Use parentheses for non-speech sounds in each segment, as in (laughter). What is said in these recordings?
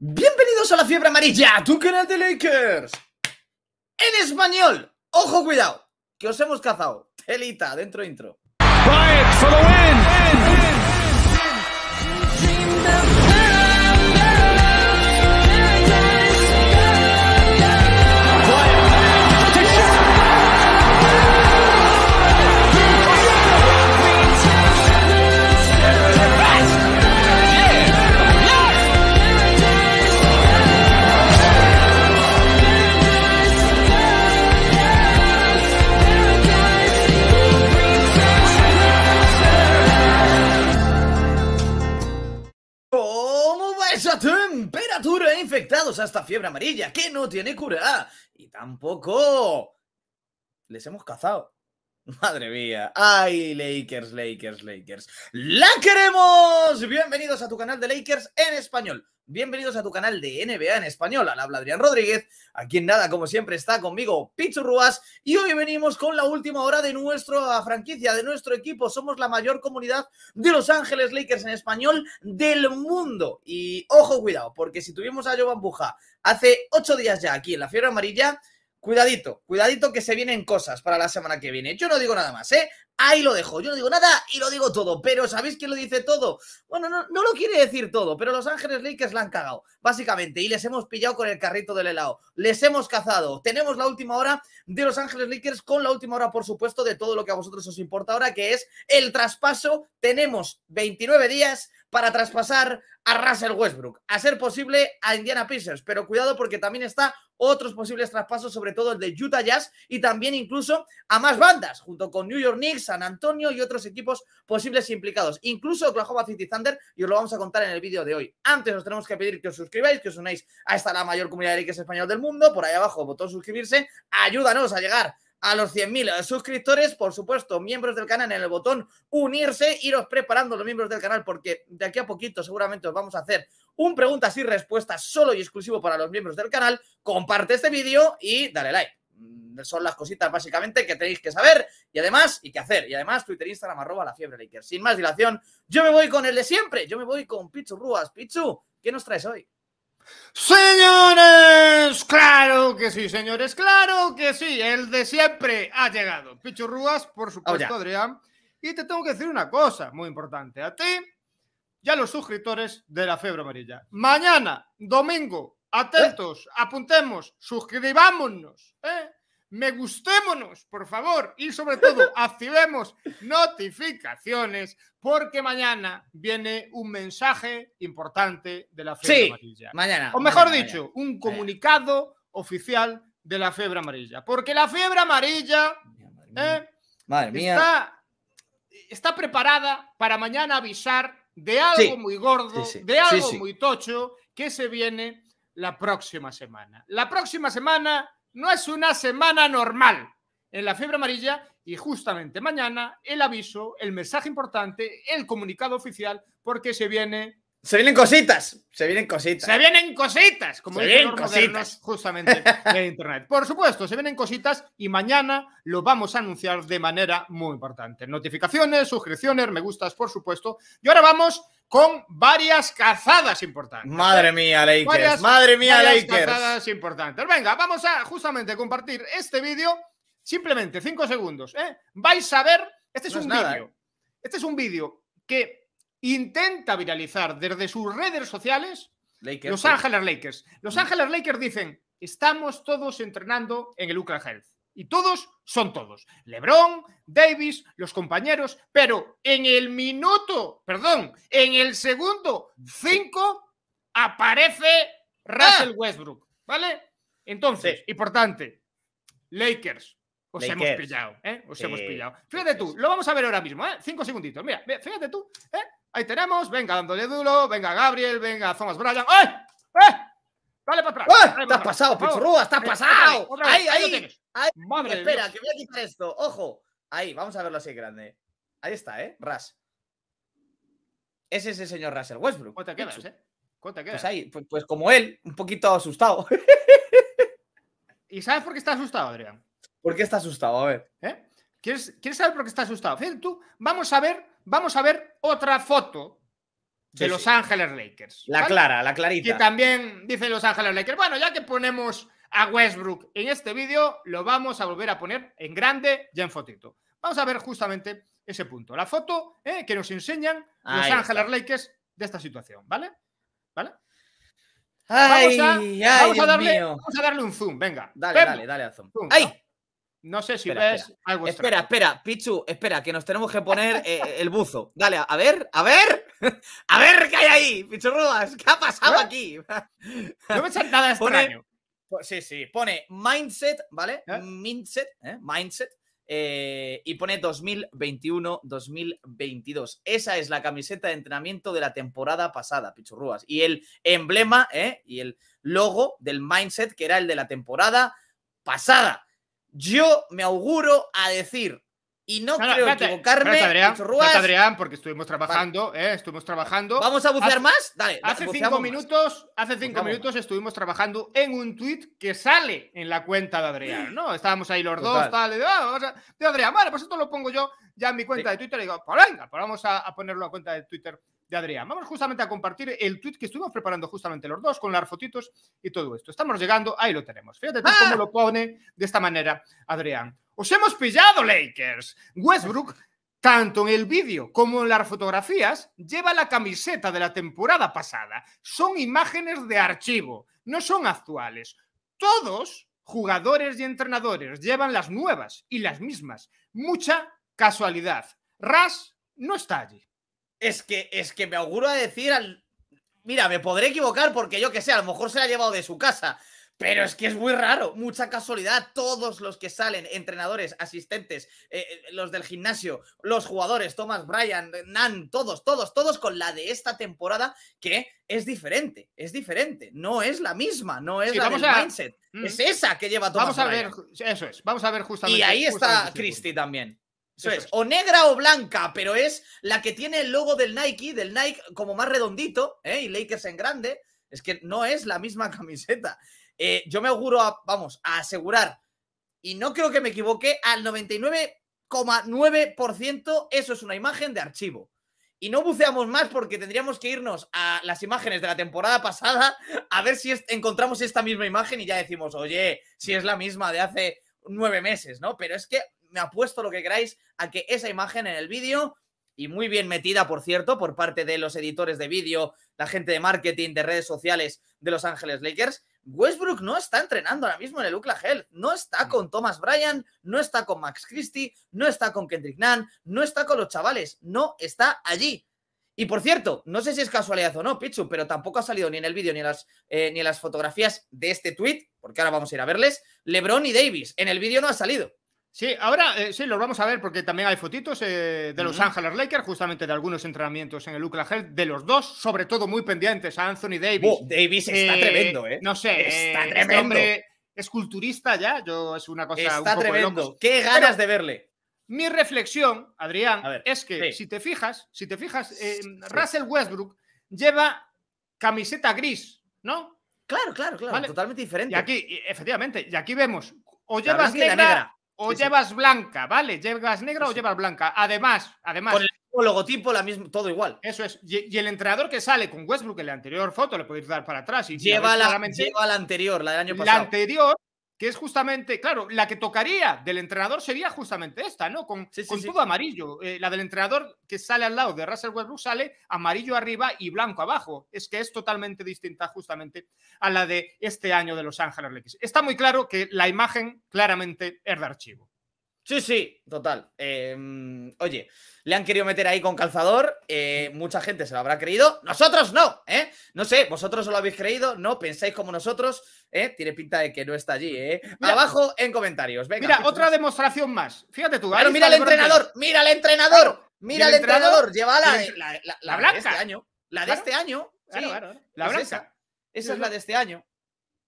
Bienvenidos a la fiebre amarilla, tu canal de Lakers. En español. Ojo, cuidado, que os hemos cazado. Telita, dentro intro. A esta fiebre amarilla, que no tiene cura. Ah, y tampoco les hemos cazado. (laughs) Madre mía. Ay, Lakers, Lakers, Lakers. La queremos. Bienvenidos a tu canal de Lakers en español. Bienvenidos a tu canal de NBA en español. Al habla Adrián Rodríguez. Aquí en nada, como siempre, está conmigo Pichu Ruas. Y hoy venimos con la última hora de nuestra franquicia, de nuestro equipo. Somos la mayor comunidad de Los Ángeles Lakers en español del mundo. Y ojo, cuidado, porque si tuvimos a Jovan Buja hace ocho días ya aquí en la Fiebre Amarilla, Cuidadito, cuidadito que se vienen cosas para la semana que viene. Yo no digo nada más, ¿eh? Ahí lo dejo. Yo no digo nada y lo digo todo. Pero ¿sabéis quién lo dice todo? Bueno, no, lo quiere decir todo, pero Los Ángeles Lakers la han cagado, básicamente. Y les hemos pillado con el carrito del helado. Les hemos cazado. Tenemos la última hora de Los Ángeles Lakers con la última hora, por supuesto, de todo lo que a vosotros os importa ahora, que es el traspaso. Tenemos 29 días para traspasar a Russell Westbrook, a ser posible a Indiana Pacers, pero cuidado porque también está otros posibles traspasos, sobre todo el de Utah Jazz y también incluso a más bandas, junto con New York Knicks, San Antonio y otros equipos posibles e implicados, incluso Oklahoma City Thunder, y os lo vamos a contar en el vídeo de hoy. Antes os tenemos que pedir que os suscribáis, que os unáis a esta la mayor comunidad de Lakers español del mundo, por ahí abajo, botón suscribirse, ayúdanos a llegar a los 100.000 suscriptores, por supuesto, miembros del canal en el botón unirse, iros preparando los miembros del canal porque de aquí a poquito seguramente os vamos a hacer un preguntas y respuestas solo y exclusivo para los miembros del canal. Comparte este vídeo y dale like. Mm, son las cositas básicamente que tenéis que saber y además, y qué hacer. Y además, Twitter, Instagram, arroba la fiebre Laker, Sin más dilación, yo me voy con el de siempre. Yo me voy con Pichu Rúas. Pichu, ¿qué nos traes hoy? Señores, claro que sí, señores, claro que sí, el de siempre ha llegado. Rúas, por oh, supuesto, Adrián. Y te tengo que decir una cosa muy importante a ti y a los suscriptores de la Febra Amarilla. Mañana, domingo, atentos, ¿Eh? apuntemos, suscribámonos. ¿eh? me gustémonos, por favor, y sobre todo (laughs) activemos notificaciones porque mañana viene un mensaje importante de la fiebre amarilla. Mañana. O mejor dicho, un eh. comunicado oficial de la Febre amarilla, porque la Febre amarilla ¿eh? Está, preparada para mañana avisar de algo muy gordo, de algo muy tocho que se viene la próxima semana. La próxima semana no es una semana normal en la fiebre amarilla y justamente mañana el aviso, el mensaje importante, el comunicado oficial, porque se viene... Se vienen cositas, se vienen cositas. Se vienen cositas, como se justamente en Internet. Por supuesto, se vienen cositas y mañana lo vamos a anunciar de manera muy importante. Notificaciones, suscripciones, me gustas, por supuesto. Y ahora vamos con varias cazadas importantes. Madre mía, Lakers. Madre mía, varias Lakers. cazadas importantes. Venga, vamos a justamente compartir este vídeo. Simplemente cinco segundos. ¿eh? Vais a ver. Este es un vídeo. ¿eh? Este es un vídeo que intenta viralizar desde sus redes sociales Los Ángeles Lakers. Los Ángeles mm. Lakers dicen: Estamos todos entrenando en el Ucla Health. Y todos son todos. Lebron, Davis, los compañeros, pero en el minuto, perdón, en el segundo cinco, aparece Russell ah. Westbrook, ¿vale? Entonces, importante, Lakers, os hemos pillado, ¿eh? Os hemos pillado. Fíjate tú, lo vamos a ver ahora mismo, ¿eh? Cinco segunditos, mira, fíjate tú, ¿eh? Ahí tenemos, venga dándole duro, venga Gabriel, venga Thomas Bryan, ¡Eh! ¡Eh! para atrás. ¡Eh! ¡Estás pasado, Pichurrua! ¡Estás eh, pasado! Ahí, ahí, tienes! espera, que voy a quitar esto. Ojo. Ahí, vamos a verlo así grande. Ahí está, ¿eh? Ras. Ese es el señor El Westbrook. eh? Pues ahí, pues, pues, como él, un poquito asustado. (laughs) ¿Y sabes por qué está asustado, Adrián? ¿Por qué está asustado? A ver. ¿Eh? ¿Quieres, saber por qué está asustado? Fíjate tú, vamos a ver, vamos a ver otra foto de Los Ángeles Lakers. La clara, la clarita. Que también dice Los Ángeles Lakers. Bueno, ya que ponemos a Westbrook. En este vídeo lo vamos a volver a poner en grande ya en fotito. Vamos a ver justamente ese punto. La foto eh, que nos enseñan los Ángeles Lakers de esta situación, ¿vale? ¿Vale? vamos, a, darle, un zoom, venga. Dale, dale, dale zoom. No sé si ves espera. algo Espera, espera, Pichu, espera, que nos tenemos que poner eh, eh, el buzo. Dale, a ver, a ver, (laughs) a ver qué hay ahí, Pichu ¿qué ha pasado aquí? No me echan nada (laughs) extraño. Pues sí, sí. Pone mindset, ¿vale? ¿Eh? Mindset, ¿eh? Mindset. Eh, y pone 2021-2022. Esa es la camiseta de entrenamiento de la temporada pasada, Pichurruas. Y el emblema ¿eh? y el logo del mindset que era el de la temporada pasada. Yo me auguro a decir y no, creo equivocarme. Adrián, Adrián, porque estuvimos trabajando, ¿eh? estuvimos trabajando. ¿Vamos a bucear más? Dale. Hace cinco minutos, hace pues cinco minutos estuvimos trabajando en un tweet que sale en la cuenta de Adrián, ¿no? Estábamos ahí los dos, tal, de, ah, de, Adrián, vale, pues esto lo pongo yo ya en mi cuenta de Twitter. Y digo, pues venga, pues vamos a, a ponerlo a cuenta de Twitter de Adrián. Vamos justamente a compartir el tweet que estuvimos preparando justamente los dos con las fotitos y todo esto. Estamos llegando, ahí lo tenemos. Fíjate ah. cómo lo pone de esta manera Adrián. Os hemos pillado, Lakers. Westbrook, tanto en el vídeo como en las fotografías, lleva la camiseta de la temporada pasada. Son imágenes de archivo, no son actuales. Todos, jugadores y entrenadores, llevan las nuevas y las mismas. Mucha casualidad. Ras no está allí. Es que, es que me auguro a decir al... Mira, me podré equivocar porque yo que sé, a lo mejor se la ha llevado de su casa pero es que es muy raro, mucha casualidad. Todos los que salen, entrenadores, asistentes, eh, eh, los del gimnasio, los jugadores, Thomas Bryan, Nan, todos, todos, todos con la de esta temporada que es diferente, es diferente. No es la misma, no es la vamos mindset. Mm. Es esa que lleva Thomas Vamos a ver, eso es, vamos a ver justamente. Y ahí está Christie también. Eso, es. o negra o blanca, pero es la que tiene el logo del Nike, del Nike como más redondito, ¿eh? y Lakers en grande. Es que no es la misma (laughs) camiseta. Eh, yo me auguro, vamos, a asegurar, y no creo que me equivoque, al 99,9% eso es una imagen de archivo. Y no buceamos más porque tendríamos que irnos a las imágenes de la temporada pasada a ver si encontramos esta misma imagen y ya decimos, oye, si es la misma de hace nueve meses, ¿no? Pero es que me apuesto lo que queráis a que esa imagen en el vídeo, y muy bien metida, por cierto, por parte de los editores de vídeo, la gente de marketing, de redes sociales de Los Ángeles Lakers, Westbrook no está entrenando ahora mismo en el UCLA Hell, no está mm. con Thomas Bryan, no está con Max Christie, no está con Kendrick Nunn, no está con los chavales, no está allí. Y por cierto, no sé si es casualidad o no, Pichu, pero tampoco ha salido ni en el vídeo ni, en las, eh, ni en las fotografías de este tweet, porque ahora vamos a ir a verles, LeBron y Davis. En el vídeo no ha salido. Sí, ahora eh, sí, los vamos a ver porque también hay fotitos eh, de los Ángeles Lakers, justamente de algunos entrenamientos en el UCLA de los dos, sobre todo muy pendientes a Anthony Davis. Davis está eh, tremendo, ¿eh? No sé, está este tremendo. hombre es ya, yo es una cosa está un poco tremendo. Qué ganas de verle. Mi reflexión, Adrián, es que si te fijas, si te fijas, Russell Westbrook lleva camiseta gris, ¿no? Claro, claro, claro, totalmente diferente. Y aquí, efectivamente, y aquí vemos o llevas negra, o llevas blanca, ¿vale? Llevas negra o llevas blanca. Además, además. Con el mismo logotipo, la misma, todo igual. Eso es. Y, el entrenador que sale con Westbrook en la anterior foto le podéis dar para atrás. Y lleva, la, la anterior, la del año pasado. La anterior que es justamente, claro, la que tocaría del entrenador sería justamente esta, ¿no? Con, todo amarillo. Eh, la del entrenador que sale al lado de Russell Westbrook sale amarillo arriba y blanco abajo. Es que es totalmente distinta justamente a la de este año de Los Ángeles Lakers. Está muy claro que la imagen claramente es de archivo. Sí, sí, total. Em, oye, le han querido meter ahí con calzador. Eh, mucha gente se lo habrá creído. Nosotros no, ¿eh? No sé, vosotros os lo habéis creído, no pensáis como nosotros. ¿eh? Tiene pinta de que no está allí, ¿eh? Abajo en comentarios. mira, otra demostración más. Fíjate tú. pero mira el entrenador, mira al entrenador, mira al entrenador. Lleva la, la, blanca. De este año. La de este año. la blanca. esa es la de este año.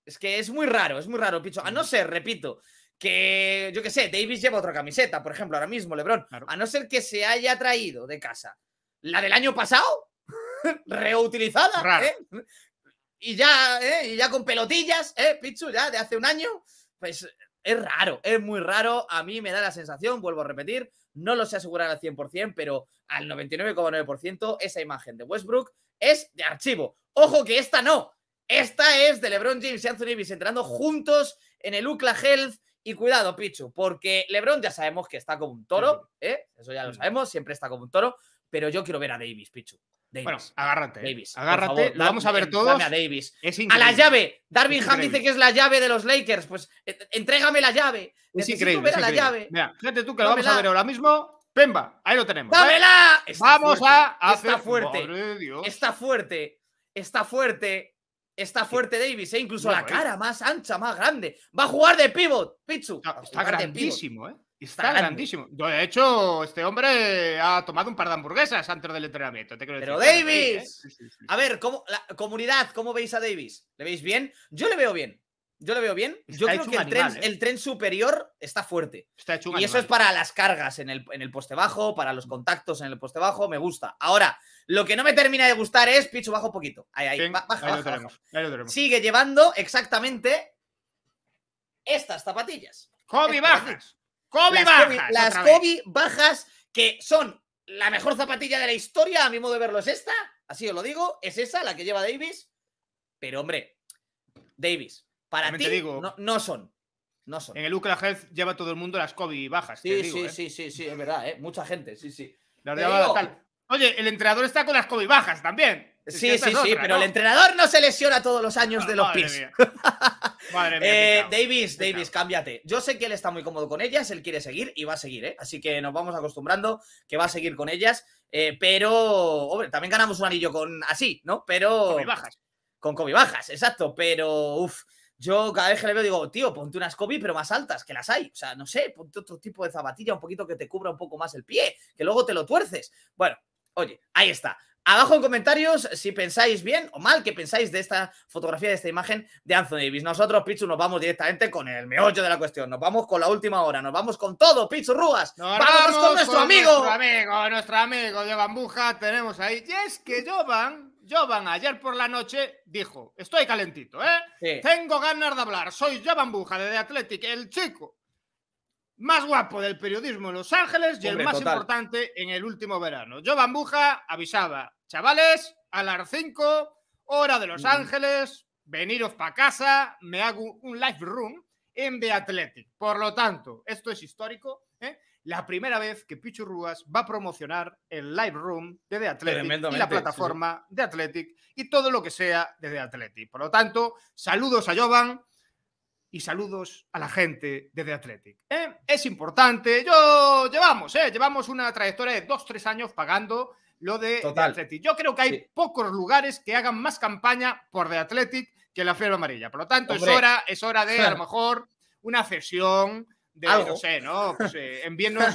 Es que es muy raro, es muy raro, Picho. A no ser, repito, que, yo qué sé, Davis lleva otra camiseta, por ejemplo, ahora mismo, Lebron, a no ser que se haya traído de casa la del año pasado, (laughs) reutilizada, ¿eh? y, ya, ¿eh? y ya con pelotillas, ¿eh? Pichu, ya de hace un año, pues es raro, es muy raro, a mí me da la sensación, vuelvo a repetir, no lo sé asegurar al 100%, pero al 99,9% esa imagen de Westbrook es de archivo. Ojo que esta no, esta es de LeBron James y Anthony Davis entrando juntos en el UCLA Health, y cuidado, Pichu, porque LeBron ya sabemos que está como un toro, ¿eh? Eso ya lo sabemos, siempre está como un toro, pero yo quiero ver a Davis, Pichu. Bueno, agárrate. ¿eh? Davis, agárrate, vamos a ver todos. A Davis. a la llave. Darwin Ham dice que es la llave de los Lakers. Pues eh, entrégame la llave. Es increíble. Ver la llave. Mira, gente, tú que vamos a ver ahora mismo. Pemba, ahí lo tenemos. ¡Dámela! vamos a hacer. Está fuerte. Está fuerte. Está fuerte. Está fuerte Davis, e incluso la eh. cara más ancha, más grande. Va a jugar de pivot, Pichu. está grandísimo, ¿eh? Está, grandísimo. De hecho, este hombre ha tomado un par de hamburguesas antes del entrenamiento. Pero Davis. ¿eh? A ver, ¿cómo, la comunidad, ¿cómo veis a Davis? ¿Le veis bien? Yo le veo bien. Yo lo veo bien. Yo creo que ¿eh? el, tren, superior está fuerte. y eso es para las cargas en el, poste bajo, para los contactos en el poste bajo. Me gusta. Ahora, lo que no me termina de gustar es picho bajo poquito. Ahí, ahí. baja, Sigue llevando exactamente estas zapatillas. Kobe bajas. Kobe bajas. las Kobe bajas que son la mejor zapatilla de la historia, a mi modo de verlo, es esta. Así os lo digo. Es esa, la que lleva Davis. Pero, hombre, Davis, para ti, no, son. No son. En el Ucla Health lleva todo el mundo las COVID bajas. Sí, sí, ¿eh? sí, sí, sí, es verdad, ¿eh? Mucha gente, sí, sí. Oye, el entrenador está con las COVID bajas también. Sí, sí, sí, pero el entrenador no se lesiona todos los años de los madre (laughs) madre mía, eh, Davis, Davis, cámbiate. Yo sé que él está muy cómodo con ellas, él quiere seguir y va a seguir, ¿eh? Así que nos vamos acostumbrando que va a seguir con ellas. Eh, pero, también ganamos un anillo con así, ¿no? Pero. Con bajas. Con Kobe bajas, exacto. Pero, uf. Yo cada vez que le veo digo, tío, ponte unas Kobe, pero más altas, que las hay. O sea, no sé, ponte otro tipo de zapatilla, un poquito que te cubra un poco más el pie, que luego te lo tuerces. Bueno, oye, ahí está. Abajo en comentarios si pensáis bien o mal, que pensáis de esta fotografía, de esta imagen de Anthony Davis. Nosotros, Pichu, nos vamos directamente con el meollo de la cuestión. Nos vamos con la última hora, nos vamos con todo, Pichu Rúas. Nos vamos con nuestro amigo. Nuestro amigo, nuestro amigo Buja, tenemos ahí. Y es que Jovan, Jovan ayer por la noche dijo, estoy calentito, ¿eh? Tengo ganas de hablar, soy Jovan Buja The Athletic, el chico más guapo del periodismo en Los Ángeles y el más importante en el último verano. Yo Buja avisaba, chavales, a las 5, hora de Los mm. Ángeles, veniros para casa, me hago un live room en The Athletic. Por lo tanto, esto es histórico, ¿eh? la primera vez que Pichu Rúas va a promocionar el live room de The Athletic y la plataforma de Athletic y todo lo que sea de The Athletic. Por lo tanto, saludos a Jovan y saludos a la gente The Athletic. ¿Eh? Es importante. Yo llevamos, ¿eh? llevamos una trayectoria de dos, tres años pagando lo de, The Athletic. Yo creo que hay pocos lugares que hagan más campaña por The Athletic que la Fiebre Amarilla. Por lo tanto, es hora, es hora de a lo (laughs) mejor una cesión, de, no sé, ¿no? Pues, eh,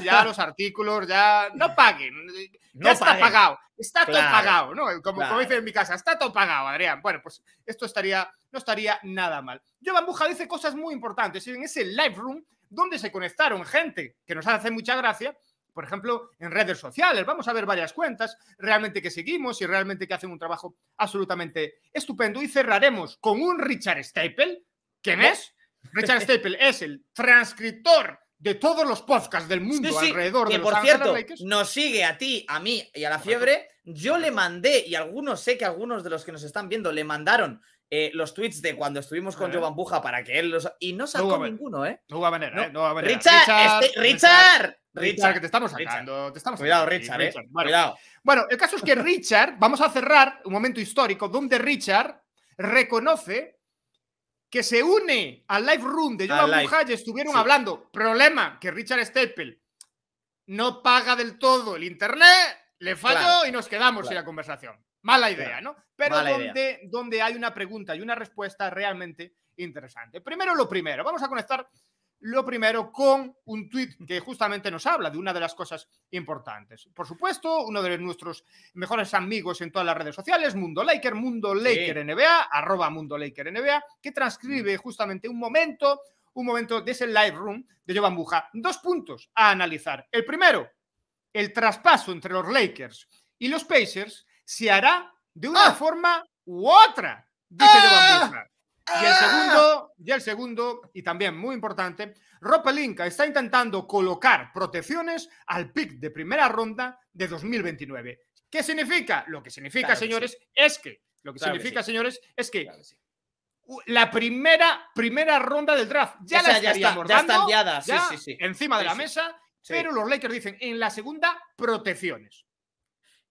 ya (laughs) los artículos, ya. No paguen. Eh, está pagado. Está todo pagado, ¿no? Como, en mi casa, está todo pagado, Adrián. Bueno, pues esto estaría, no estaría nada mal. Yo Bambuja dice cosas muy importantes. En ese live room, donde se conectaron gente que nos hace mucha gracia, por ejemplo, en redes sociales. Vamos a ver varias cuentas realmente que seguimos y realmente que hacen un trabajo absolutamente estupendo. Y cerraremos con un Richard Staple. ¿Quién es? Richard Staple es el transcriptor de todos los podcasts del mundo alrededor de los por cierto nos sigue a ti, a mí y a la fiebre. Yo le mandé y algunos sé que algunos de los que nos están viendo le mandaron eh, los tweets de cuando estuvimos con eh. Joe Buja para que él los y no sacó ninguno, ¿eh? No va a venir. ¿eh? Este, Richard, Richard, Richard, te estamos sacando, eh. Cuidado, Richard, Bueno, el caso es que Richard, vamos a cerrar un momento histórico donde Richard reconoce que se une al live room de Joan y estuvieron hablando. Problema, que Richard Staple no paga del todo el internet, le falló y nos quedamos en la conversación. Mala idea, ¿no? Pero donde, donde hay una pregunta y una respuesta realmente interesante. Primero lo primero, vamos a conectar lo primero con un tuit mm. que justamente nos habla de una de las cosas importantes. Por supuesto, uno de nuestros mejores amigos en todas las redes sociales, Mundo Laker, Mundo Laker NBA, arroba Mundo Laker NBA, que transcribe mm. justamente un momento, un momento de ese live room de Jovan Buja. Dos puntos a analizar. El primero, el traspaso entre los Lakers y los Pacers se hará de una ah. forma u otra, dice ah. Y el segundo, y el segundo, y también muy importante, Rob está intentando colocar protecciones al pick de primera ronda de 2029. ¿Qué significa? Lo que significa, señores, es que lo que significa, señores, es que la primera, primera ronda del draft ya la ya está, ya encima de la mesa, pero los Lakers dicen en la segunda protecciones.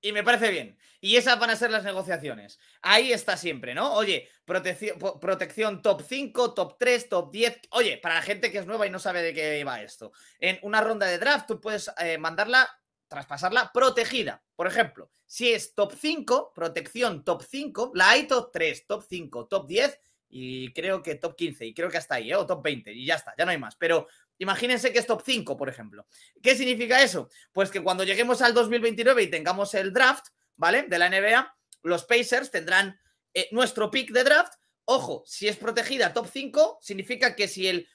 Y me parece bien. Y esas van a ser las negociaciones. Ahí está siempre, ¿no? Oye, protección, top 5, top 3, top 10. Oye, para la gente que es nueva y no sabe de qué va esto. En una ronda de draft tú puedes eh, mandarla, traspasarla protegida. Por ejemplo, si es top 5, protección top 5, la hay top 3, top 5, top 10 y creo que top 15 y creo que hasta ahí, ¿eh? o top 20 y ya está, ya no hay más. Pero Imagínense que es top 5, por ejemplo. ¿Qué significa eso? Pues que cuando lleguemos al 2029 y tengamos el draft, ¿vale? De la NBA, los Pacers tendrán eh, nuestro pick de draft. Ojo, si es protegida top 5, significa que si el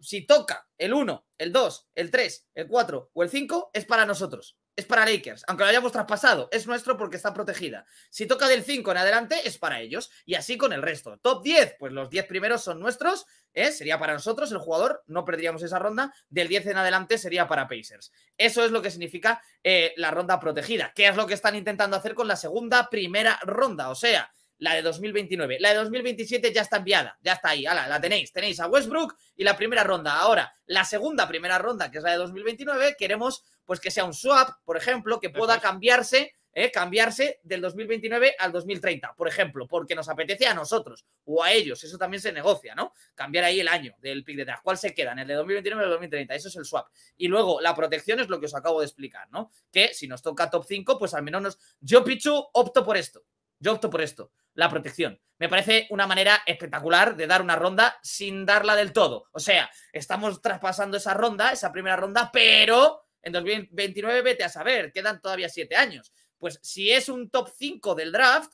si toca el 1, el 2, el 3, el 4 o el 5, es para nosotros. Es para Lakers, aunque lo hayamos traspasado, es nuestro porque está protegida. Si toca del 5 en adelante, es para ellos. Y así con el resto. Top 10, pues los 10 primeros son nuestros. ¿eh? Sería para nosotros el jugador, no perderíamos esa ronda. Del 10 en adelante sería para Pacers. Eso es lo que significa eh, la ronda protegida, Qué es lo que están intentando hacer con la segunda, primera ronda. O sea, la de 2029. La de 2027 ya está enviada, ya está ahí, la tenéis. Tenéis a Westbrook y la primera ronda. Ahora, la segunda primera ronda, que es la de 2029, queremos pues que sea un swap, por ejemplo, que pueda cambiarse, eh, cambiarse del 2029 al 2030, por ejemplo, porque nos apetece a nosotros o a ellos. Eso también se negocia, ¿no? Cambiar ahí el año del pick de draft. ¿Cuál se queda? En el de 2029 de 2030. Eso es el swap. Y luego, la protección es lo que os acabo de explicar, ¿no? Que si nos toca top 5, pues al menos nos... Yo, Pichu, opto por esto. Yo opto por esto, la protección. Me parece una manera espectacular de dar una ronda sin darla del todo. O sea, estamos traspasando esa ronda, esa primera ronda, pero en 2029 vete a saber, quedan todavía siete años. Pues si es un top 5 del draft,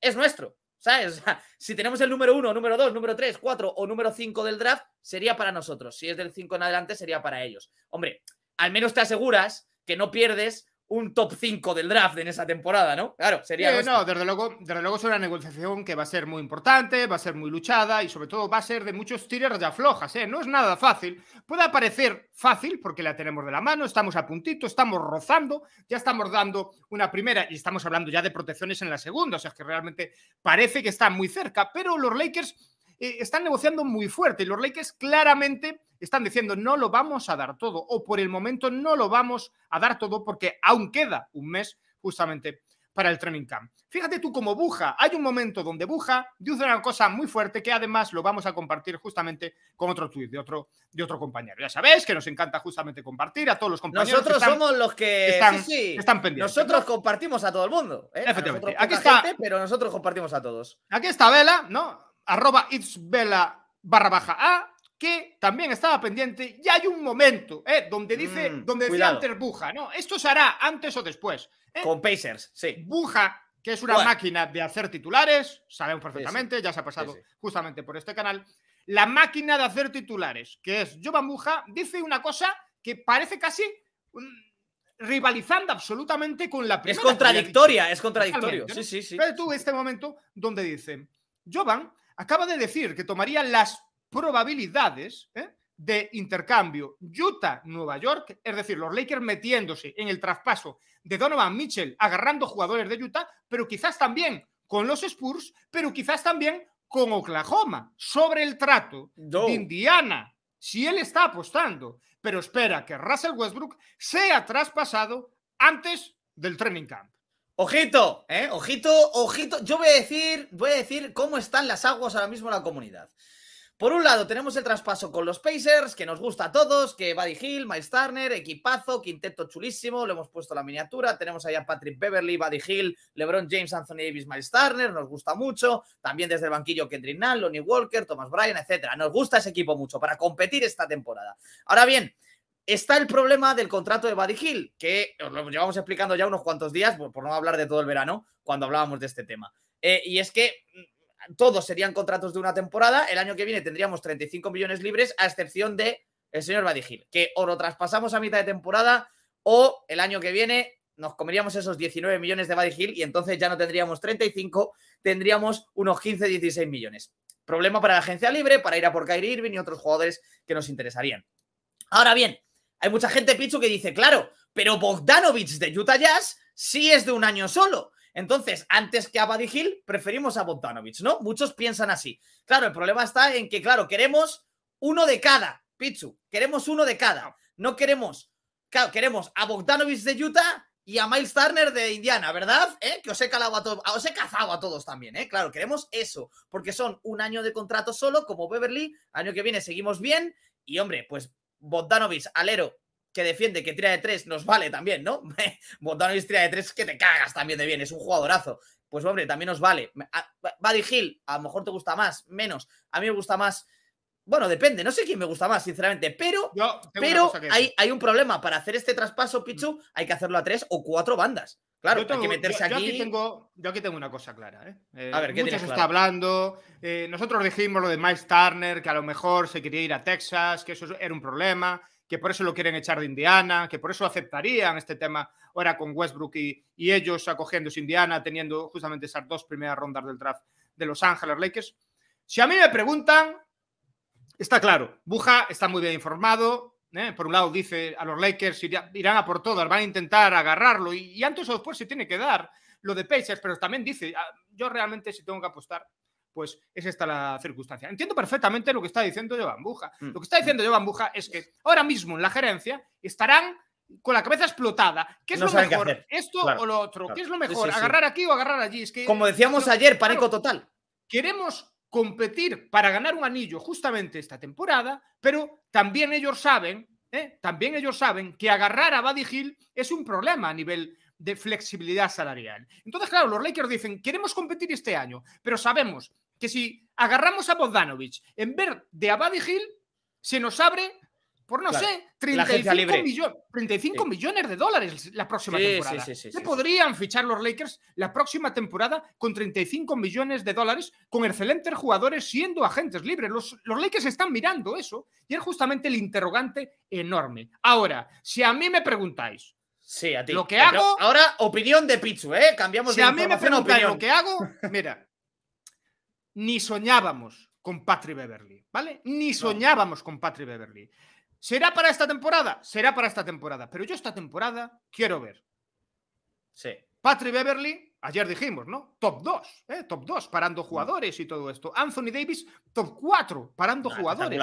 es nuestro. ¿Sabes? (laughs) si tenemos el número 1, número 2, número 3, 4 o número 5 del draft, sería para nosotros. Si es del 5 en adelante, sería para ellos. Hombre, al menos te aseguras que no pierdes un top 5 del draft en esa temporada, ¿no? Claro, sería. Sí, no, desde luego, desde luego es una negociación que va a ser muy importante, va a ser muy luchada y sobre todo va a ser de muchos tiras de aflojas, ¿eh? No es nada fácil. Puede parecer fácil porque la tenemos de la mano, estamos a puntito, estamos rozando, ya estamos dando una primera y estamos hablando ya de protecciones en la segunda, o sea, que realmente parece que está muy cerca, pero los Lakers eh, están negociando muy fuerte y los Lakers claramente están diciendo no lo vamos a dar todo o por el momento no lo vamos a dar todo porque aún queda un mes justamente para el training camp. Fíjate tú como Buja, hay un momento donde Buja dice una cosa muy fuerte que además lo vamos a compartir justamente con otro tuit de otro, de otro compañero. Ya sabéis que nos encanta justamente compartir a todos los compañeros. Nosotros somos los que están, pendientes. Nosotros compartimos a todo el mundo. ¿eh? Efectivamente. aquí está, pero nosotros compartimos a todos. Aquí está Vela, ¿no? arroba itzbela barra baja A, que también estaba pendiente, y hay un momento, ¿eh? Donde dice, mm, donde decía antes Buja, ¿no? Esto se hará antes o después. ¿eh? Con Pacers, sí. Buja, que es una máquina de hacer titulares, sabemos perfectamente, ya se ha pasado justamente por este canal. La máquina de hacer titulares, que es Jovan Buja, dice una cosa que parece casi mm, rivalizando absolutamente con la Es contradictoria, es contradictorio Sí, sí, sí. Pero tú, este momento donde dice, Jovan acaba de decir que tomaría las probabilidades ¿eh? de intercambio Utah-Nueva York, es decir, los Lakers metiéndose en el traspaso de Donovan Mitchell, agarrando jugadores de Utah, pero quizás también con los Spurs, pero quizás también con Oklahoma, sobre el trato de Indiana, si él está apostando, pero espera que Russell Westbrook sea traspasado antes del training camp. Ojito, ¿eh? Ojito, ojito. Yo voy a decir, voy a decir cómo están las aguas ahora mismo en la comunidad. Por un lado, tenemos el traspaso con los Pacers, que nos gusta a todos, que Buddy Hill, Miles Turner, equipazo, quinteto chulísimo, lo hemos puesto la miniatura, tenemos ahí a Patrick Beverly, Buddy Hill, LeBron James, Anthony Davis, Miles Turner, nos gusta mucho, también desde el banquillo Kendrick Nunn, Lonnie Walker, Thomas Bryan, etcétera. Nos gusta ese equipo mucho para competir esta temporada. Ahora bien, Está el problema del contrato de Buddy que os lo llevamos explicando ya unos cuantos días, por, no hablar de todo el verano, cuando hablábamos de este tema. Eh, y es que mm, todos serían contratos de una temporada, el año que viene tendríamos 35 millones libres, a excepción de el señor Buddy que o lo traspasamos a mitad de temporada o el año que viene nos comeríamos esos 19 millones de Buddy y entonces ya no tendríamos 35, tendríamos unos 15, 16 millones. Problema para la agencia libre, para ir a por Kyrie Irving y otros jugadores que nos interesarían. Ahora bien, hay mucha gente, Pichu, que dice, claro, pero Bogdanovich de Utah Jazz sí es de un año solo. Entonces, antes que a Hill, preferimos a Bogdanovich, ¿no? Muchos piensan así. Claro, el problema está en que, claro, queremos uno de cada, Pichu. Queremos uno de cada. No queremos, claro, queremos a Bogdanovich de Utah y a Miles Turner de Indiana, ¿verdad? ¿Eh? Que os he, calado a todos, os he cazado a todos también, ¿eh? Claro, queremos eso, porque son un año de contrato solo, como Beverly. Año que viene seguimos bien. Y hombre, pues Bogdanovic, alero, que defiende, que tira de tres, nos vale también, ¿no? (laughs) Bogdanovic tira de tres, que te cagas también de bien, es un jugadorazo. Pues hombre, también nos vale. Buddy Hill, a lo mejor te gusta más, menos. A mí me gusta más. Bueno, depende, no sé quién me gusta más, sinceramente, pero, pero hay, hay, un problema. Para hacer este traspaso, Pichu, hay que hacerlo a tres o cuatro bandas. Claro, meterse aquí. Yo tengo, tengo una cosa clara. ¿eh? eh a ver, ¿qué se está hablando. Eh, nosotros dijimos lo de Miles Turner, que a lo mejor se quería ir a Texas, que eso era un problema, que por eso lo quieren echar de Indiana, que por eso aceptarían este tema ahora con Westbrook y, ellos acogiendo su Indiana, teniendo justamente esas dos primeras rondas del draft de Los Ángeles Lakers. Si a mí me preguntan, está claro, Buja está muy bien informado, ¿eh? por un lado dice a los Lakers irán a por todas, van a intentar agarrarlo y, antes o después se tiene que dar lo de Pacers, pero también dice, ah, yo realmente si tengo que apostar, pues es esta la circunstancia. Entiendo perfectamente lo que está diciendo Jovan Buja. Mm. Lo que está diciendo Jovan Buja es que ahora mismo en la gerencia estarán con la cabeza explotada. ¿Qué es lo mejor? ¿Esto o lo otro? ¿Qué es lo mejor? ¿Agarrar aquí o agarrar allí? Es que, Como decíamos ayer, pánico total. Queremos competir para ganar un anillo justamente esta temporada, pero también ellos saben, ¿eh? también ellos saben que agarrar a Buddy Hill es un problema a nivel de flexibilidad salarial. Entonces, claro, los Lakers dicen, queremos competir este año, pero sabemos que si agarramos a Bogdanovich en vez de a Buddy Hill, se nos abre por no sé, 35, 35 millones de dólares la próxima temporada. Se podrían fichar los Lakers la próxima temporada con 35 millones de dólares, con excelentes jugadores siendo agentes libres. Los, Lakers están mirando eso y es justamente el interrogante enorme. Ahora, si a mí me preguntáis, lo que eh, hago. Ahora, opinión de Pichu, ¿eh? Cambiamos si a mí me preguntáis lo que hago, mira, ni soñábamos con Patrick Beverly, ¿vale? Ni soñábamos con Patrick Beverly. ¿Será para esta temporada? Será para esta temporada. Pero yo esta temporada quiero ver. Sí. Patrick Beverly, ayer dijimos, ¿no? Top 2, ¿eh? Top 2, parando mm. jugadores y todo esto. Anthony Davis, top 4, parando jugadores.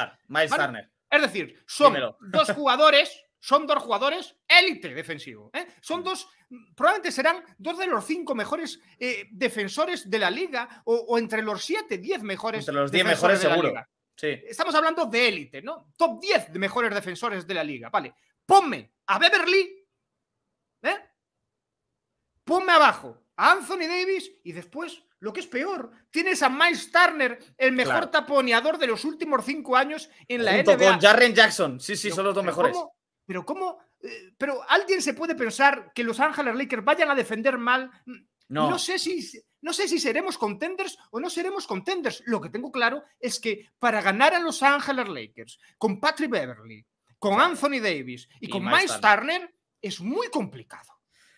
Es decir, son (laughs) dos jugadores, son dos jugadores élite defensivo. ¿eh? Son mm. dos, probablemente serán dos de los cinco mejores eh, defensores de la liga o, entre los siete, diez mejores. Entre los diez mejores, seguro. Estamos hablando de élite, ¿no? Top 10 de mejores defensores de la liga, vale. Ponme a Beverly, ¿eh? Ponme abajo a Anthony Davis y después, lo que es peor, tienes a Miles Turner, el mejor taponeador de los últimos cinco años en la Junto con Jarren Jackson, sí, sí, son los dos mejores. pero cómo, eh, pero alguien se puede pensar que los Ángeles Lakers vayan a defender mal no. sé si, no sé si seremos contenders o no seremos contenders. Lo que tengo claro es que para ganar a Los Ángeles Lakers, con Patrick Beverly, con Anthony Davis y, con Miles, Turner, es muy complicado.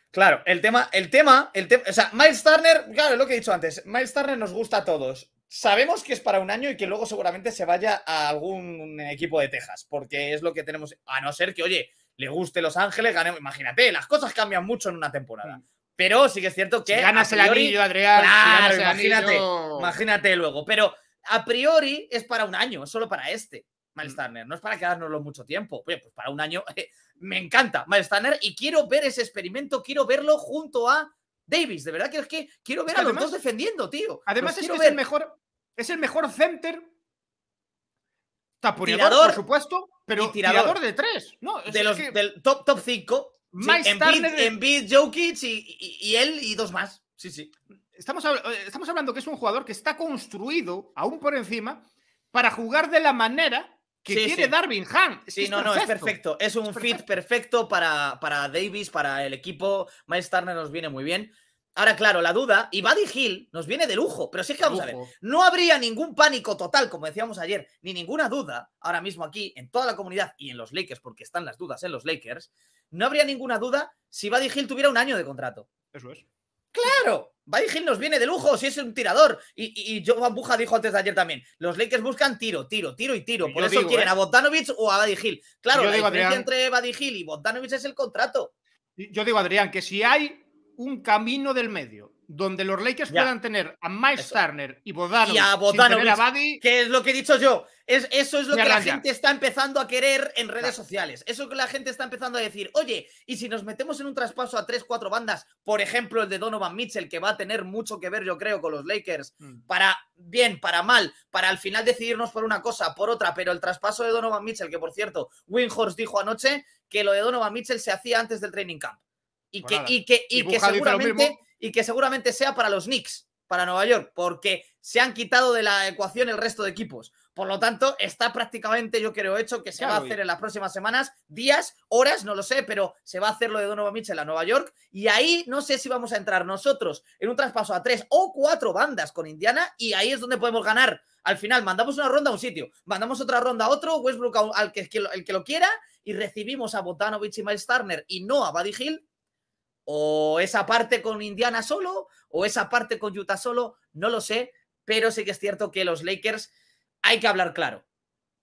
Claro, el tema, el tema, el tema, o sea, Miles Turner, claro, lo que he dicho antes, Miles Turner nos gusta a todos. Sabemos que es para un año y que luego seguramente se vaya a algún equipo de Texas, porque es lo que tenemos, a no ser que, oye, le guste Los Ángeles, Imagínate, las cosas cambian mucho en una temporada. Mm. Pero sí que es cierto que. Si ganas priori, el anillo, Adrián. Claro, imagínate, imagínate luego. Pero a priori es para un año, es solo para este. Miles mm. No es para quedárnoslo mucho tiempo. Oye, pues para un año (laughs) eh, me encanta Miles y quiero ver ese experimento, quiero verlo junto a Davis. De verdad que es que quiero ver a los dos defendiendo, tío. Además es que es el mejor, es el mejor center Tapuridador, por supuesto, pero tirador. de tres. de los, del top 5 en sí, Jokic y, él y dos más. Sí, sí. Estamos, eh, estamos hablando que es un jugador que está construido aún por encima para jugar de la manera que quiere Darwin Han. sí, no, no, es perfecto. Es un fit perfecto para, para Davis, para el equipo. Miles Turner nos viene muy bien. Ahora, claro, la duda, y Buddy Hill nos viene de lujo, pero sí que vamos a ver, no habría ningún pánico total, como decíamos ayer, ni ninguna duda, ahora mismo aquí, en toda la comunidad y en los Lakers, porque están las dudas en los Lakers, no habría ninguna duda si Buddy Hill tuviera un año de contrato. Eso es. ¡Claro! Buddy Hill nos viene de lujo, si es un tirador. Y, y, Jovan Buja dijo antes de ayer también, los Lakers buscan tiro, tiro, tiro y tiro. Por eso quieren ¿eh? a Bogdanovich o a Buddy Hill. Claro, yo la diferencia entre Buddy Hill y Bogdanovich es el contrato. Yo digo, Adrián, que si hay un camino del medio donde los Lakers puedan tener a Mike Turner y Bodano y a, que es lo que he dicho yo. Es, eso es lo que la gente está empezando a querer en redes sociales. Eso que la gente está empezando a decir, oye, y si nos metemos en un traspaso a tres cuatro bandas, por ejemplo el de Donovan Mitchell, que va a tener mucho que ver, yo creo, con los Lakers, mm. para bien, para mal, para al final decidirnos por una cosa, por otra, pero el traspaso de Donovan Mitchell, que por cierto, Winhorst dijo anoche que lo de Donovan Mitchell se hacía antes del training camp. Pues y que, y que, seguramente, y que seguramente sea para los Knicks, para Nueva York, porque se han quitado de la ecuación el resto de equipos. Por lo tanto, está prácticamente, yo creo, hecho que se va a hacer en las próximas semanas, días, horas, no lo sé, pero se va a hacer lo de Donovan Mitchell a Nueva York. Y ahí no sé si vamos a entrar nosotros en un traspaso a tres o cuatro bandas con Indiana, y ahí es donde podemos ganar. Al final, mandamos una ronda a un sitio, mandamos otra ronda a otro, Westbrook al que, el que lo quiera, y recibimos a Botanovich y Miles Turner y no a Buddy Hill o esa parte con Indiana solo, o esa parte con Utah solo, no lo sé, pero sí que es cierto que los Lakers hay que hablar claro.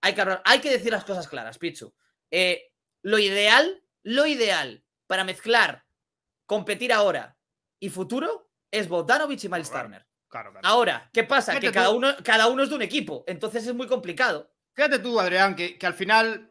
Hay que, hablar, hay que decir las cosas claras, Pichu. Eh, lo ideal, lo ideal para mezclar competir ahora y futuro es Bogdanovich y Miles Ahora, ¿qué pasa? que cada uno, cada uno es de un equipo, entonces es muy complicado. Fíjate tú, Adrián, que, que al final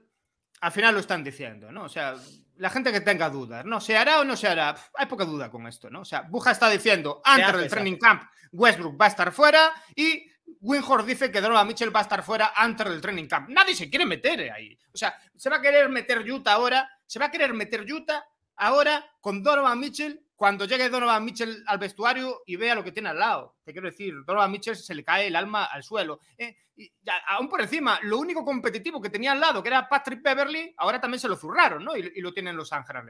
al final lo están diciendo, ¿no? O sea, la gente que tenga dudas, ¿no? ¿Se hará o no se hará? hay poca duda con esto, ¿no? O sea, Buja está diciendo, antes del training camp, Westbrook va a estar fuera y Winhorst dice que Donovan Mitchell va a estar fuera antes del training camp. Nadie se quiere meter ahí. O sea, se va a querer meter Utah ahora, se va a querer meter Utah ahora con Donovan Mitchell cuando llegue Donovan Mitchell al vestuario y vea lo que tiene al lado. Te quiero decir, Donovan Mitchell se le cae el alma al suelo. Eh, y aún por encima, lo único competitivo que tenía al lado, que era Patrick Beverly, ahora también se lo zurraron, ¿no? Y, lo tienen los Ángeles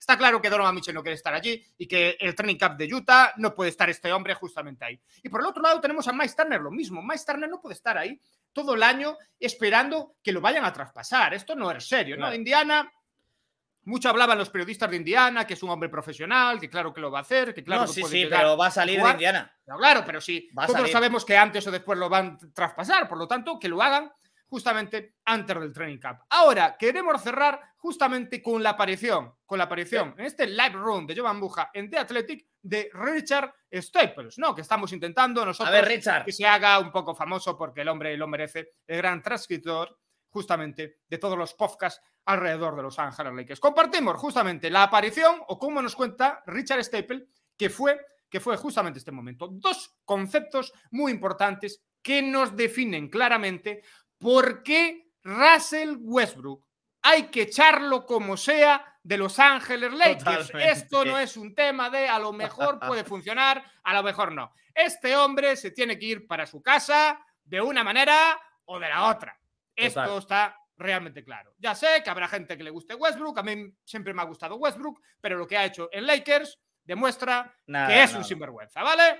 está claro que Donovan Mitchell no quiere estar allí y que el training camp de Utah no puede estar este hombre justamente ahí. Y por el otro lado tenemos a Mike Turner, lo mismo. Mike Turner no puede estar ahí todo el año esperando que lo vayan a traspasar. Esto no es serio, ¿no? Indiana mucho hablaban los periodistas de Indiana, que es un hombre profesional, que claro que lo va a hacer, que claro que sí, sí, pero va a salir de Indiana. claro, pero sí, sabemos que antes o después lo van a traspasar, por lo tanto, que lo hagan justamente antes del training camp. Ahora, queremos cerrar justamente con la aparición, con la aparición en este live room de Jovan Buja en The Athletic de Richard Staples, ¿no? Que estamos intentando nosotros que se haga un poco famoso porque el hombre lo merece, el gran transcriptor justamente de todos los podcasts alrededor de los Ángeles Lakers. Compartimos justamente la aparición, o como nos cuenta Richard Staple, que fue, que fue justamente este momento. Dos conceptos muy importantes que nos definen claramente por qué Russell Westbrook hay que echarlo como sea de Los Ángeles Lakers. Esto no es un tema de a lo mejor (laughs) puede funcionar, a lo mejor no. Este hombre se tiene que ir para su casa de una manera o de la otra. Esto está realmente claro. Ya sé que habrá gente que le guste Westbrook, a mí siempre me ha gustado Westbrook, pero lo que ha hecho en Lakers demuestra que es un sinvergüenza, ¿vale?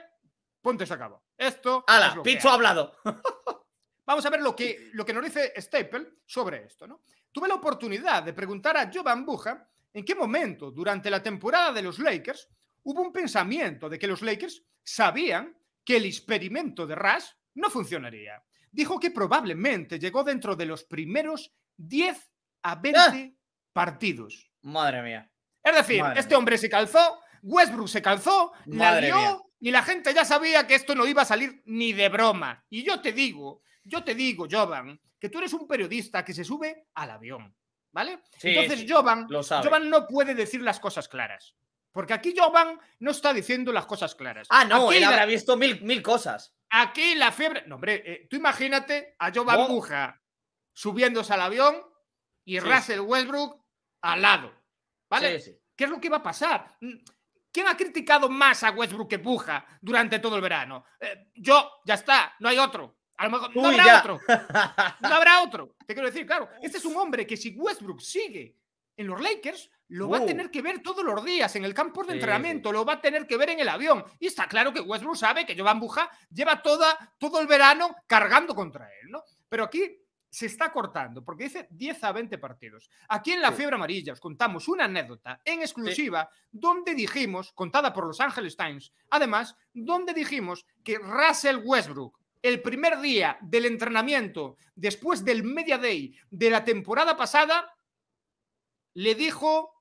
Ponte y cabo Esto. ¡Hala! Es ha hablado! (laughs) Vamos a ver lo que, lo que nos dice Staple sobre esto, ¿no? Tuve la oportunidad de preguntar a Jovan Buja en qué momento durante la temporada de los Lakers hubo un pensamiento de que los Lakers sabían que el experimento de Rush no funcionaría dijo que probablemente llegó dentro de los primeros 10 a 20 ah. partidos. Madre mía. Es decir, este hombre se calzó, Westbrook se calzó, la y la gente ya sabía que esto no iba a salir ni de broma. Y yo te digo, yo te digo, Jovan, que tú eres un periodista que se sube al avión, ¿vale? Entonces, Jovan, no puede decir las cosas claras. Porque aquí Jovan no está diciendo las cosas claras. Ah, no, él habrá visto mil cosas. Aquí la fiebre. No, hombre, eh, tú imagínate a Joe Puja subiéndose al avión y Russell Westbrook al lado. ¿Vale? ¿Qué es lo que va a pasar? Mm, ¿Quién ha criticado más a Westbrook que Puja durante todo el verano? Eh, yo, ya está, no hay otro. A lo mejor no habrá otro. (laughs) No habrá otro. Te quiero decir, claro, este es un hombre que si Westbrook sigue en los Lakers lo va a tener que ver todos los días en el campo de entrenamiento, lo va a tener que ver en el avión. Y está claro que Westbrook sabe que Jovan Buja lleva toda, todo el verano cargando contra él, ¿no? Pero aquí se está cortando, porque dice 10 a 20 partidos. Aquí en La Fiebre Amarilla os contamos una anécdota en exclusiva donde dijimos, contada por Los Angeles Times, además, donde dijimos que Russell Westbrook, el primer día del entrenamiento, después del media day de la temporada pasada, le dijo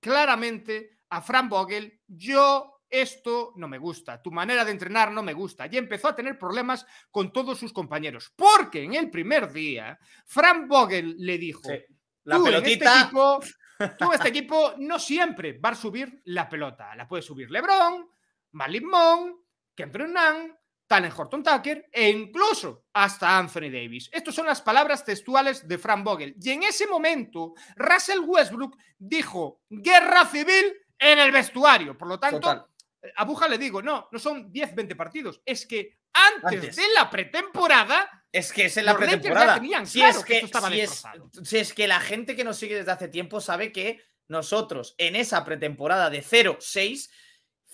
claramente a Fran Vogel, yo esto no me gusta, tu manera de entrenar no me gusta. Y empezó a tener problemas con todos sus compañeros, porque en el primer día, Fran Vogel le dijo, la tú, este pelotita... (laughs) este equipo, no siempre va a subir la pelota, la puede subir Lebron, Malimón, Kemper Nunn, en Horton Tucker e incluso hasta Anthony Davis. Estas son las palabras textuales de Frank Vogel. Y en ese momento, Russell Westbrook dijo guerra civil en el vestuario. Por lo tanto, eh, a le digo, no, no son 10, 20 partidos. Es que antes, de la pretemporada... Es que es en la pretemporada. claro, que, si, si es que la gente que nos sigue desde hace tiempo sabe que nosotros en esa pretemporada de 0-6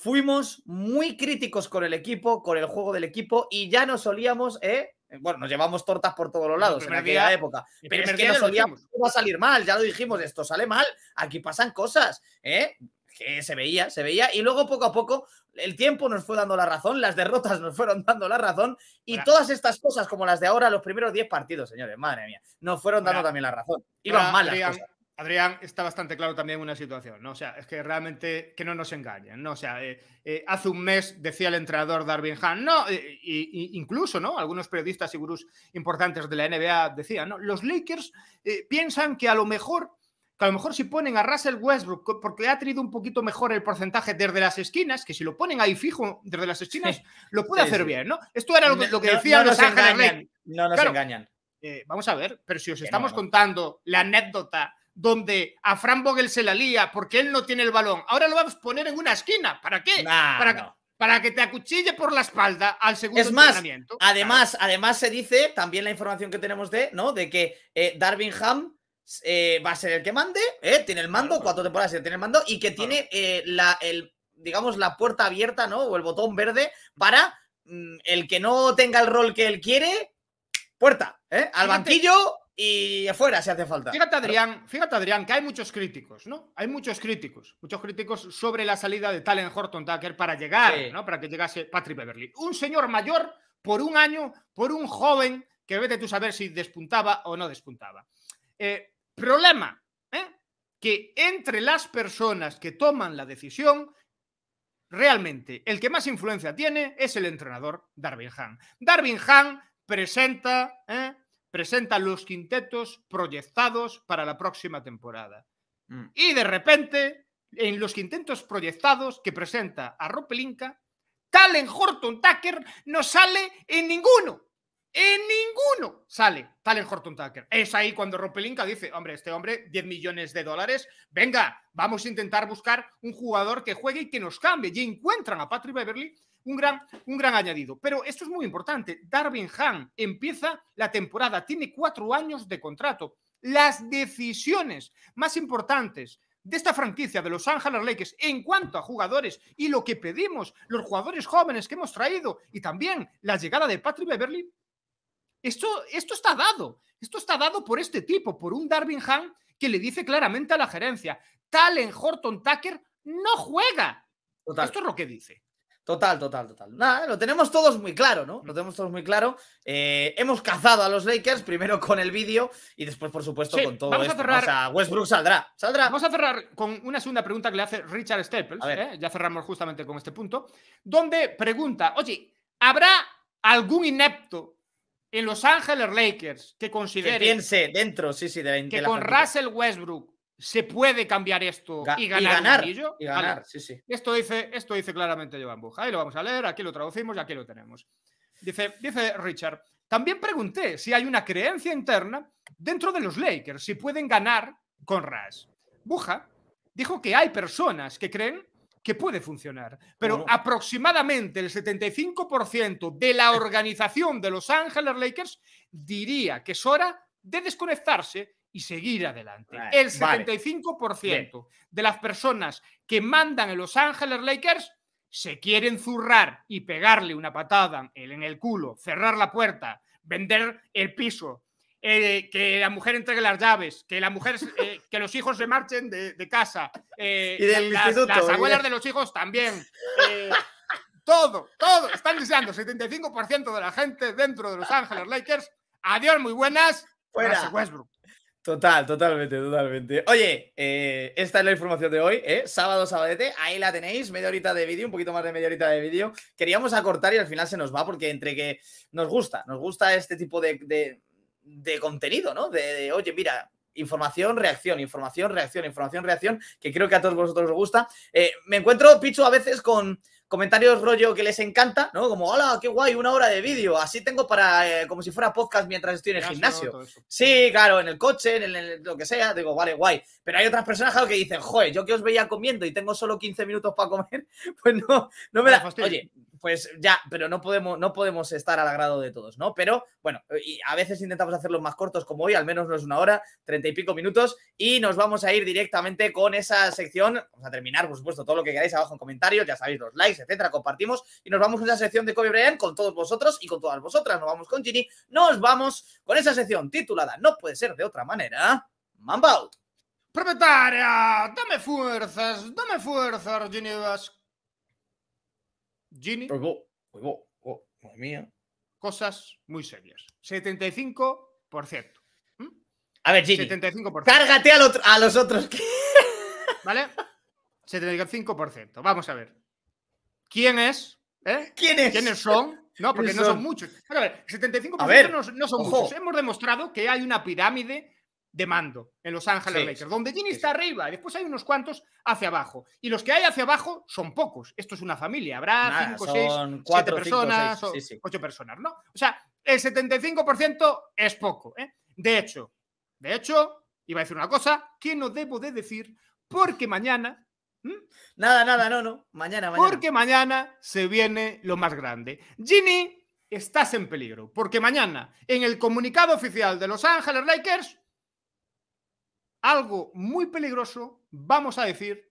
fuimos muy críticos con el equipo, con el juego del equipo, y ya nos solíamos, ¿eh? Bueno, nos llevamos tortas por todos los lados en aquella época. Pero es que nos solíamos, va a salir mal, ya lo dijimos, esto sale mal, aquí pasan cosas, ¿eh? Que se veía, se veía, y luego poco a poco el tiempo nos fue dando la razón, las derrotas nos fueron (laughs) dando la razón, y todas estas cosas, como las de ahora, los primeros 10 partidos, señores, madre mía, nos fueron dando también la razón. Iban malas. mal Adrián, está bastante claro también una situación, ¿no? O sea, es que realmente que no nos engañan ¿no? O sea, eh, eh, hace un mes decía el entrenador Darvin Hahn, no, eh, incluso, ¿no? Algunos periodistas y gurús importantes de la NBA decían, ¿no? Los Lakers piensan que a lo mejor, que a lo mejor si ponen a Russell Westbrook, porque ha tenido un poquito mejor el porcentaje desde las esquinas, que si lo ponen ahí fijo desde las esquinas, lo puede hacer bien, ¿no? Esto era lo que, lo decían no los nos, engañan, vamos a ver, pero si os estamos contando la anécdota donde a Fran Vogel se la lía porque él no tiene el balón. Ahora lo vamos a poner en una esquina. ¿Para qué? para, para, que te acuchille por la espalda al segundo es más, Además, además se dice también la información que tenemos de, ¿no? De que eh, Darwin Ham eh, va a ser el que mande, eh, tiene el mando, cuatro temporadas tiene el mando, y que tiene eh, la, el, digamos, la puerta abierta, ¿no? O el botón verde para mm, el que no tenga el rol que él quiere, puerta, Al banquillo y afuera si hace falta. Fíjate, Adrián, fíjate, Adrián, que hay muchos críticos, ¿no? Hay muchos críticos, muchos críticos sobre la salida de Talen Horton Tucker para llegar, ¿no? Para que llegase Patrick Beverly. Un señor mayor por un año, por un joven que vete tú a saber si despuntaba o no despuntaba. Eh, problema, ¿eh? Que entre las personas que toman la decisión, realmente el que más influencia tiene es el entrenador Darwin Han. Darwin Han presenta, ¿eh? presenta los quintetos proyectados para la próxima temporada. Mm. Y de repente, en los quintetos proyectados que presenta a Ropelinka, Talen Horton Tucker no sale en ninguno. En ninguno sale Talen Horton Tucker. Es ahí cuando rompe Rompelinka dice, hombre, este hombre, 10 millones de dólares, venga, vamos a intentar buscar un jugador que juegue y que nos cambie. Y encuentran a Patrick Beverly un gran, un gran añadido. Pero esto es muy importante. Darwin Hahn empieza la temporada, tiene cuatro años de contrato. Las decisiones más importantes de esta franquicia de Los Ángeles Lakers en cuanto a jugadores y lo que pedimos, los jugadores jóvenes que hemos traído y también la llegada de Patrick Beverly esto, esto está dado, esto está dado por este tipo, por un Darwin Han que le dice claramente a la gerencia, en Horton Tucker no juega. Esto es lo que dice. Total, total, total. Nada, lo tenemos todos muy claro, ¿no? Lo mm. tenemos todos muy claro. Eh, hemos cazado a los Lakers, primero con el vídeo y después, por supuesto, con todo vamos Westbrook saldrá, saldrá. Vamos a cerrar con una segunda pregunta que le hace Richard Staples. ¿eh? Ya cerramos justamente con este punto. Donde pregunta, oye, ¿habrá algún inepto en Los Ángeles Lakers que considere. Que dentro, sí, sí, de con Russell Westbrook se puede cambiar esto y ganar. ganar, Esto dice, esto dice claramente Joan Buja. Ahí lo vamos a leer, aquí lo traducimos y aquí lo tenemos. Dice, dice Richard. También pregunté si hay una creencia interna dentro de los Lakers, si pueden ganar con Ras. Buja dijo que hay personas que creen que puede funcionar, pero aproximadamente el 75% de la (laughs) organización de Los Ángeles Lakers diría que es hora de desconectarse y seguir adelante. el 75% de las personas que mandan en Los Ángeles Lakers se quieren zurrar y pegarle una patada en el culo, cerrar la puerta, vender el piso, eh, que la mujer entregue las llaves, que la mujer, eh, que los hijos se marchen de, casa, eh, y del las, las, abuelas de los hijos también. todo, todo. Están deseando 75% de la gente dentro de Los Ángeles Lakers. Adiós, muy buenas. Fuera. Total, totalmente, totalmente. Oye, esta es la información de hoy, ¿eh? Sábado, sabadete, ahí la tenéis, media horita de vídeo, un poquito más de media horita de vídeo. Queríamos acortar y al final se nos va porque entre que nos gusta, nos gusta este tipo de de contenido, ¿no? De, oye, mira, información, reacción, información, reacción, información, reacción, que creo que a todos vosotros os gusta. Eh, me encuentro, Picho, a veces con comentarios rollo que les encanta, ¿no? Como, hola, qué guay, una hora de vídeo, así tengo para, eh, como si fuera podcast mientras estoy en el gimnasio. Sí, claro, en el coche, en, el, lo que sea, digo, vale, guay. Pero hay otras personas que dicen, joder, yo que os veía comiendo y tengo solo 15 minutos para comer, (laughs) pues no, no me, da... Oye, pues ya, pero no podemos, no podemos estar al agrado de todos, ¿no? Pero bueno, y a veces intentamos hacerlos más cortos como hoy, al menos no es una hora, treinta y pico minutos, y nos vamos a ir directamente con esa sección. Vamos a terminar, por supuesto, todo lo que queráis abajo en comentarios, ya sabéis, los likes, etcétera, compartimos, y nos vamos a esa sección de Kobe Bryant con todos vosotros y con todas vosotras. Nos vamos con Gini, nos vamos con esa sección titulada No puede ser de otra manera, Mamba Out. Propietaria, dame fuerzas, dame fuerzas, Ginny Vasco. Gini. Cosas muy serias. 75%. ¿Mm? A ver, Gini. 75%. Cárgate a los otros. (laughs) ¿Vale? 75%. Vamos a ver. ¿Quién es? ¿Eh? ¿Quiénes son? No, porque no son muchos. a ver, 75% no, son muchos. Hemos demostrado que hay una pirámide de mando en Los Ángeles Lakers. Donde Ginny está arriba y después hay unos cuantos hacia abajo. Y los que hay hacia abajo son pocos. Esto es una familia. Habrá 5, cinco, son seis, personas, ocho personas, ¿no? O sea, el 75% es poco. ¿eh? De hecho, de hecho, iba a decir una cosa que no debo de decir porque mañana Nada, nada, no, no. Mañana, mañana. Porque mañana se viene lo más grande. Ginny, estás en peligro. Porque mañana, en el comunicado oficial de Los Ángeles Lakers, algo muy peligroso, vamos a decir,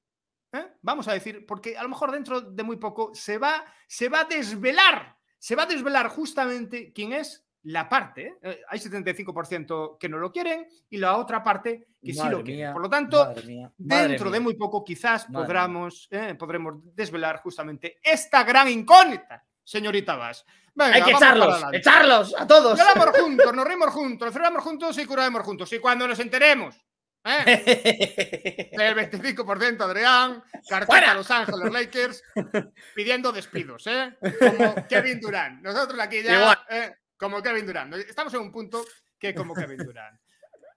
¿eh? vamos a decir, porque a lo mejor dentro de muy poco se va, se va a desvelar, se va a desvelar justamente quién es la parte. ¿eh? Eh, hay 75% que no lo quieren y la otra parte que sí lo quieren Por lo tanto, dentro de muy poco quizás podremos, podremos desvelar justamente esta gran incógnita, señorita Vas. Hay que echarlos, echarlos a todos. Lloramos juntos, nos reímos juntos, nos juntos y curamos juntos. Y cuando nos enteremos ¿Eh? El 25%, Adrián. Cartón Los Ángeles Lakers (laughs) pidiendo despidos, ¿eh? Como Kevin Durant. Nosotros aquí ya, eh, como Kevin Durant. Estamos en un punto que como Kevin Durant.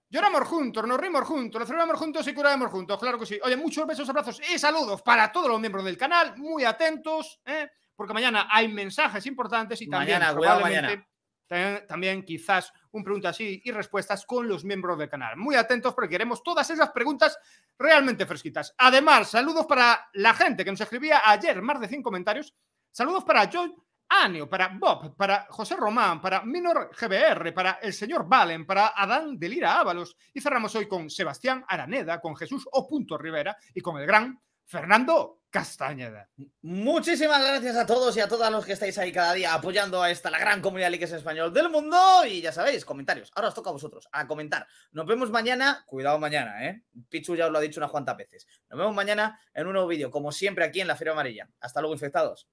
Lloramos juntos, nos rimos juntos, nos celebramos juntos y curamos juntos, claro que sí. Oye, muchos besos, abrazos y saludos para todos los miembros del canal, muy atentos, ¿eh? porque mañana hay mensajes importantes y también. Mañana, también, quizás un pregunta así y respuestas con los miembros del canal. Muy atentos porque queremos todas esas preguntas realmente fresquitas. Además, saludos para la gente que nos escribía ayer, más de 100 comentarios. Saludos para John Anio, para Bob, para José Román, para Minor GBR, para el señor Valen, para Adán Delira Ábalos. Y cerramos hoy con Sebastián Araneda, con Jesús O. Rivera y con el gran Fernando Castañeda. Muchísimas gracias a todos y a todas los que estáis ahí cada día apoyando a esta la gran comunidad de es español del mundo. Y ya sabéis, comentarios. Ahora os toca a vosotros a comentar. Nos vemos mañana. Cuidado mañana, ¿eh? Pichu ya os lo ha dicho unas cuantas veces. Nos vemos mañana en un nuevo vídeo, como siempre aquí en la Feria Amarilla. Hasta luego, infectados.